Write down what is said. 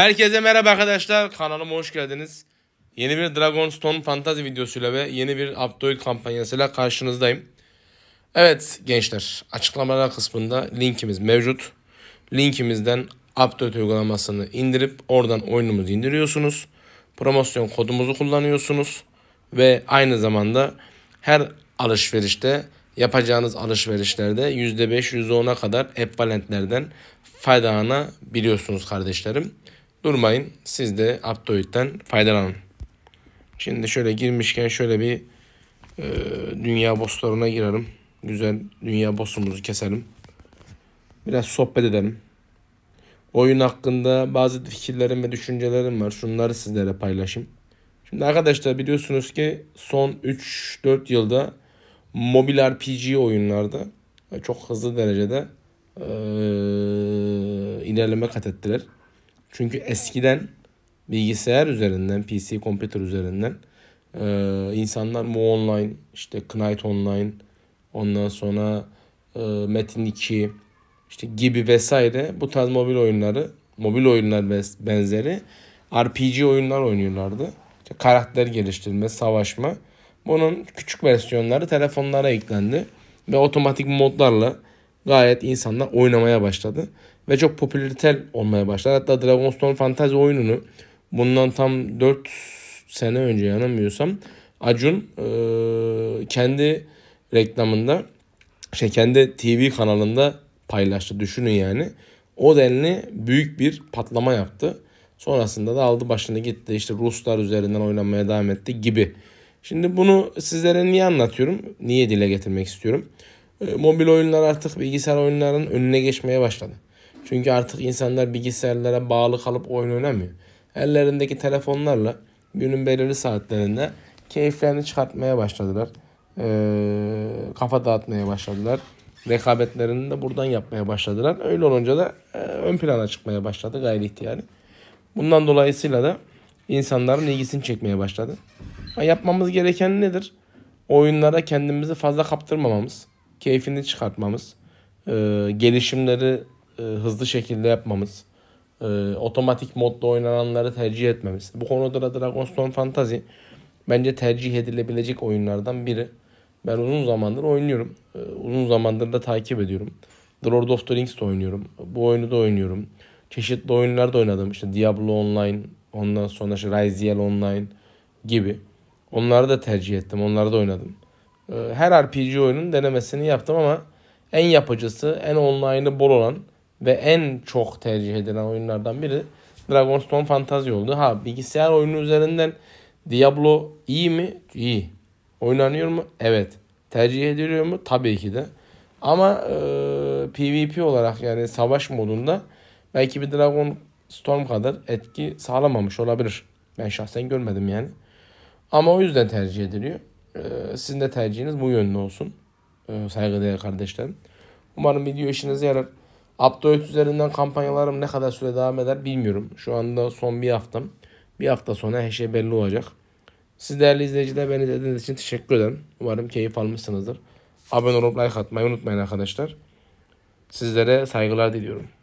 Herkese merhaba arkadaşlar. Kanalıma hoş geldiniz. Yeni bir Dragonstone fantazi videosuyla ve yeni bir Updoid kampanyasıyla karşınızdayım. Evet gençler açıklamalar kısmında linkimiz mevcut. Linkimizden Updoid uygulamasını indirip oradan oyunumuzu indiriyorsunuz. Promosyon kodumuzu kullanıyorsunuz. Ve aynı zamanda her alışverişte yapacağınız alışverişlerde %5 %10'a kadar app valentlerden faydalanabiliyorsunuz kardeşlerim. Durmayın. Siz de Aptoid'den faydalanın. Şimdi şöyle girmişken şöyle bir e, dünya bosslarına girelim. Güzel dünya bossumuzu keselim. Biraz sohbet edelim. Oyun hakkında bazı fikirlerim ve düşüncelerim var. Şunları sizlere paylaşayım. Şimdi arkadaşlar biliyorsunuz ki son 3-4 yılda mobil RPG oyunlarda çok hızlı derecede e, ilerleme kat ettiler. Çünkü eskiden bilgisayar üzerinden, PC computer üzerinden e, insanlar Mu Online, işte Knight Online, ondan sonra e, Metin 2 işte gibi vesaire bu tarz mobil oyunları, mobil oyunlar benzeri RPG oyunlar oynuyorlardı. İşte karakter geliştirme, savaşma. Bunun küçük versiyonları telefonlara eklendi ve otomatik modlarla gayet insanlar oynamaya başladı ve çok popüler olmaya başlar. Hatta Dragonstone Fantasy oyununu bundan tam 4 sene önce yanamıyorsam, Acun e, kendi reklamında şey kendi TV kanalında paylaştı. Düşünün yani. O denli büyük bir patlama yaptı. Sonrasında da aldı başını gitti. İşte Ruslar üzerinden oynanmaya devam etti gibi. Şimdi bunu sizlere niye anlatıyorum? Niye dile getirmek istiyorum? E, mobil oyunlar artık bilgisayar oyunlarının önüne geçmeye başladı. Çünkü artık insanlar bilgisayarlara bağlı kalıp oyun oynamıyor. Ellerindeki telefonlarla günün belirli saatlerinde keyiflerini çıkartmaya başladılar. Ee, kafa dağıtmaya başladılar. Rekabetlerini de buradan yapmaya başladılar. Öyle olunca da e, ön plana çıkmaya başladı gayri ihtiyari. Bundan dolayısıyla da insanların ilgisini çekmeye başladı. Ha, yapmamız gereken nedir? Oyunlara kendimizi fazla kaptırmamamız, keyfini çıkartmamız, e, gelişimleri e, hızlı şekilde yapmamız, e, otomatik modda oynananları tercih etmemiz. Bu konuda da Dragonstone Fantasy bence tercih edilebilecek oyunlardan biri. Ben uzun zamandır oynuyorum. E, uzun zamandır da takip ediyorum. The Lord of the Rings'te oynuyorum. Bu oyunu da oynuyorum. Çeşitli oyunlarda oynadım. İşte Diablo Online, ondan sonra işte Rise Online gibi. Onları da tercih ettim. Onları da oynadım. E, her RPG oyunun denemesini yaptım ama en yapıcısı, en online'ı bol olan ve en çok tercih edilen oyunlardan biri Dragonstone Fantasy oldu. Ha bilgisayar oyunu üzerinden Diablo iyi mi? İyi. Oynanıyor mu? Evet. Tercih ediliyor mu? Tabii ki de. Ama e, PvP olarak yani savaş modunda belki bir Dragon Storm kadar etki sağlamamış olabilir. Ben şahsen görmedim yani. Ama o yüzden tercih ediliyor. E, sizin de tercihiniz bu yönde olsun. E, saygıdeğer kardeşlerim. Umarım video işinize yarar. Update üzerinden kampanyalarım ne kadar süre devam eder bilmiyorum. Şu anda son bir haftam. Bir hafta sonra her şey belli olacak. Siz değerli izleyiciler beni izlediğiniz için teşekkür ederim. Umarım keyif almışsınızdır. Abone olup like atmayı unutmayın arkadaşlar. Sizlere saygılar diliyorum.